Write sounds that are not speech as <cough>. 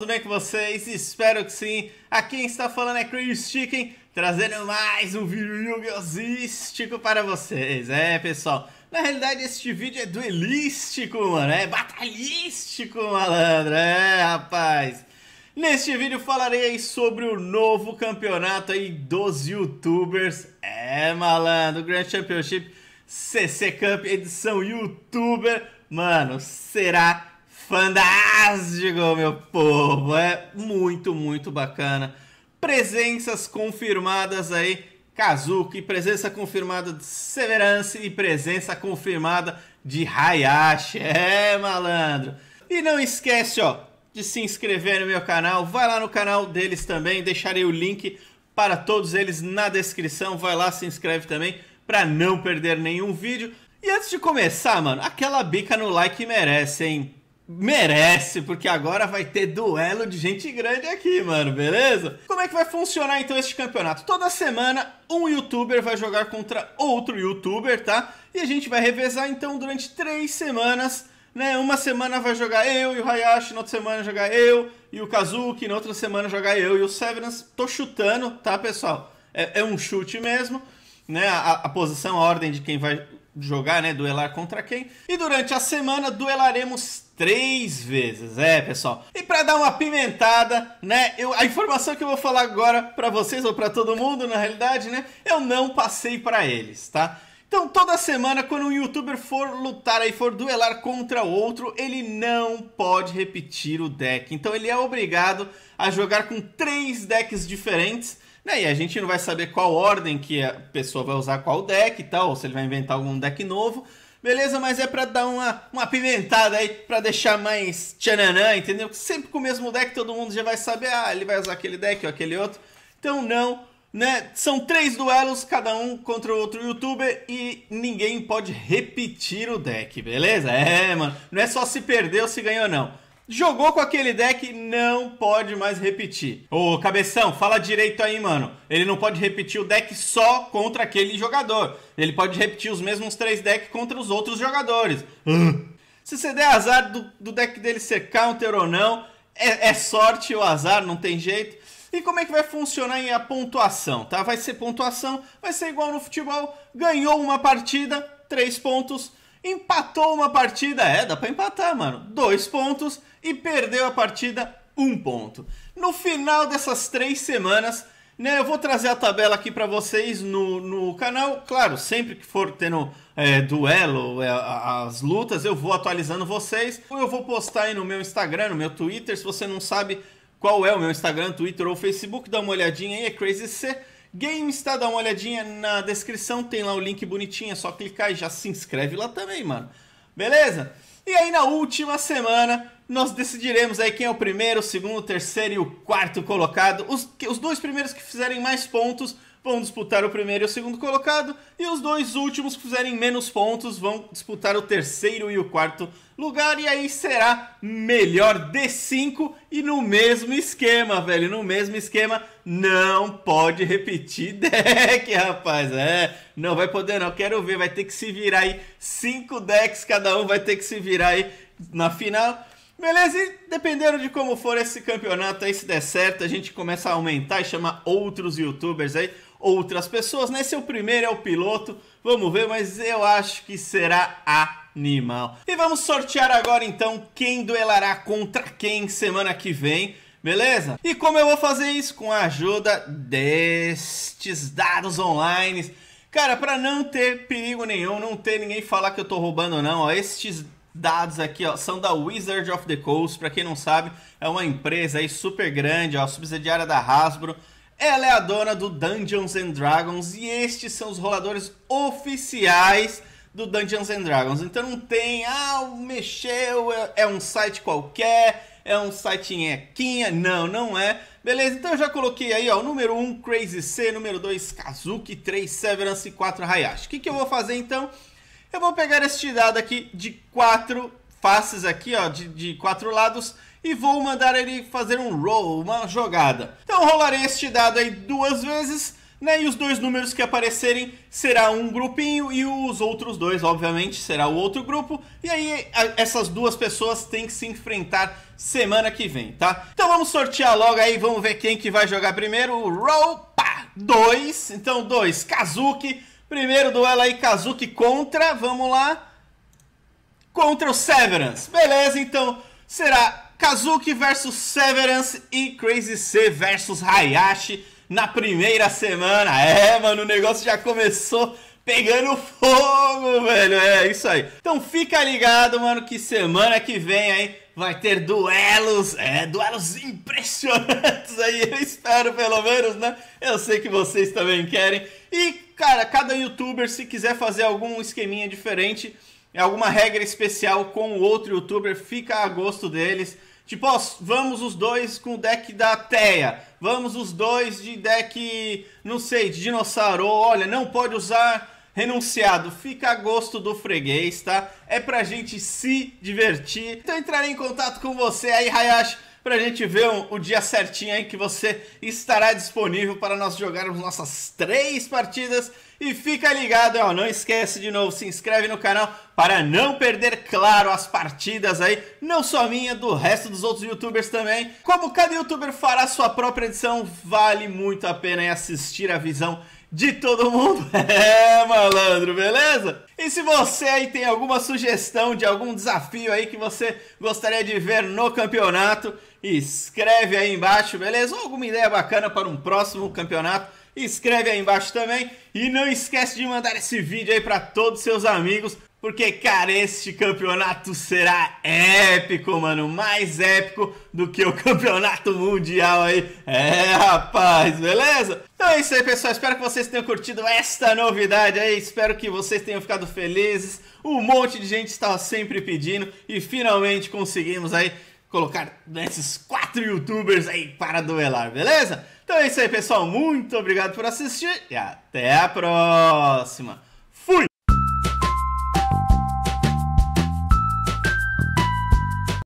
Tudo bem com vocês? Espero que sim. Aqui quem está falando é Chris Chicken, trazendo mais um vídeo elístico para vocês. É, pessoal, na realidade este vídeo é duelístico, mano, é batalhístico, malandro, é, rapaz. Neste vídeo falarei sobre o novo campeonato aí dos youtubers, é, malandro, Grand Championship CC Cup edição youtuber, mano, será Fantástico, meu povo! É muito, muito bacana. Presenças confirmadas aí, Kazuki, presença confirmada de Severance e presença confirmada de Hayashi. É, malandro! E não esquece, ó, de se inscrever no meu canal. Vai lá no canal deles também, deixarei o link para todos eles na descrição. Vai lá, se inscreve também para não perder nenhum vídeo. E antes de começar, mano, aquela bica no like merece, hein? Merece, porque agora vai ter duelo de gente grande aqui, mano, beleza? Como é que vai funcionar então este campeonato? Toda semana um youtuber vai jogar contra outro youtuber, tá? E a gente vai revezar então durante três semanas, né? Uma semana vai jogar eu e o Hayashi, na outra semana jogar eu e o Kazuki, na outra semana jogar eu e o Severance. Tô chutando, tá, pessoal? É, é um chute mesmo, né? A, a posição, a ordem de quem vai jogar, né? Duelar contra quem. E durante a semana duelaremos três vezes, é, pessoal. E para dar uma pimentada, né? Eu, a informação que eu vou falar agora para vocês ou para todo mundo, na realidade, né? Eu não passei para eles, tá? Então, toda semana, quando um youtuber for lutar e for duelar contra outro, ele não pode repetir o deck. Então, ele é obrigado a jogar com três decks diferentes. Né? E a gente não vai saber qual ordem que a pessoa vai usar qual deck e tal, ou se ele vai inventar algum deck novo. Beleza? Mas é para dar uma, uma pimentada aí, para deixar mais tchananã, entendeu? Sempre com o mesmo deck todo mundo já vai saber, ah, ele vai usar aquele deck ou aquele outro. Então, não né? São três duelos, cada um contra o outro youtuber e ninguém pode repetir o deck, beleza? É, mano, não é só se perdeu, se ganhou, não. Jogou com aquele deck, não pode mais repetir. Ô, Cabeção, fala direito aí, mano. Ele não pode repetir o deck só contra aquele jogador. Ele pode repetir os mesmos três decks contra os outros jogadores. Hum. Se você der azar do, do deck dele ser counter ou não, é, é sorte ou azar, não tem jeito. E como é que vai funcionar a pontuação, tá? Vai ser pontuação, vai ser igual no futebol, ganhou uma partida, três pontos, empatou uma partida, é, dá para empatar, mano, dois pontos, e perdeu a partida, um ponto. No final dessas três semanas, né, eu vou trazer a tabela aqui para vocês no, no canal, claro, sempre que for tendo é, duelo, é, as lutas, eu vou atualizando vocês, eu vou postar aí no meu Instagram, no meu Twitter, se você não sabe qual é o meu Instagram, Twitter ou Facebook, dá uma olhadinha aí, é CrazyC. Games, tá? Dá uma olhadinha na descrição, tem lá o link bonitinho, é só clicar e já se inscreve lá também, mano. Beleza? E aí na última semana nós decidiremos aí quem é o primeiro, o segundo, o terceiro e o quarto colocado. Os, os dois primeiros que fizerem mais pontos vão disputar o primeiro e o segundo colocado, e os dois últimos que fizerem menos pontos vão disputar o terceiro e o quarto lugar, e aí será melhor de 5 e no mesmo esquema, velho, no mesmo esquema, não pode repetir <laughs> deck, rapaz, é, não vai poder não, quero ver, vai ter que se virar aí, 5 decks cada um vai ter que se virar aí na final, Beleza? E dependendo de como for esse campeonato aí, se der certo, a gente começa a aumentar e chamar outros youtubers aí outras pessoas, né? Seu é primeiro é o piloto, vamos ver, mas eu acho que será animal. E vamos sortear agora então quem duelará contra quem semana que vem. Beleza? E como eu vou fazer isso? Com a ajuda destes dados online. Cara, para não ter perigo nenhum, não ter ninguém falar que eu tô roubando não, ó, estes dados aqui, ó, são da Wizard of the Coast, para quem não sabe, é uma empresa aí super grande, ó, subsidiária da Hasbro. Ela é a dona do Dungeons and Dragons e estes são os roladores oficiais do Dungeons and Dragons. Então não tem, ah, mexeu, é, é um site qualquer, é um site nhequinha. Não, não é. Beleza, então eu já coloquei aí, ó, o número 1, um, Crazy C, número 2, Kazuki, 3, Severance e 4, Hayashi. O que, que eu vou fazer então? Eu vou pegar este dado aqui de quatro faces aqui, ó, de, de quatro lados e vou mandar ele fazer um roll, uma jogada. Então rolarei este dado aí duas vezes, né? E os dois números que aparecerem será um grupinho e os outros dois, obviamente, será o outro grupo. E aí essas duas pessoas têm que se enfrentar semana que vem, tá? Então vamos sortear logo aí, vamos ver quem que vai jogar primeiro. Roll, pá, dois. Então dois, Kazuki. Primeiro duelo aí, Kazuki contra, vamos lá. Contra o Severance. Beleza, então será Kazuki versus Severance e Crazy C versus Hayashi na primeira semana. É, mano, o negócio já começou pegando fogo, velho. É isso aí. Então fica ligado, mano, que semana que vem aí vai ter duelos, é, duelos impressionantes aí. Eu espero pelo menos, né? Eu sei que vocês também querem. E, cara, cada youtuber se quiser fazer algum esqueminha diferente, é alguma regra especial com o outro youtuber, fica a gosto deles. Tipo, ó, vamos os dois com o deck da Teia. Vamos os dois de deck, não sei, de dinossauro. Olha, não pode usar renunciado. Fica a gosto do freguês, tá? É pra gente se divertir. Então entrarei em contato com você aí, Hayashi, pra gente ver um, o dia certinho aí que você estará disponível para nós jogarmos nossas três partidas e fica ligado, ó, não esquece de novo, se inscreve no canal para não perder, claro, as partidas aí, não só minha, do resto dos outros youtubers também. Como cada youtuber fará sua própria edição, vale muito a pena assistir a visão de todo mundo. <laughs> É, malandro, beleza? E se você aí tem alguma sugestão de algum desafio aí que você gostaria de ver no campeonato, escreve aí embaixo, beleza? Ou alguma ideia bacana para um próximo campeonato escreve aí embaixo também e não esquece de mandar esse vídeo aí para todos seus amigos, porque cara, este campeonato será épico, mano, mais épico do que o <laughs> campeonato mundial aí. É, rapaz, beleza? Então é isso aí, pessoal. Espero que vocês tenham curtido esta novidade aí. Espero que vocês tenham ficado felizes. Um monte de gente estava sempre pedindo e finalmente conseguimos aí colocar esses quatro youtubers aí para duelar, beleza? Então é isso aí, pessoal. Muito obrigado por assistir e até a próxima!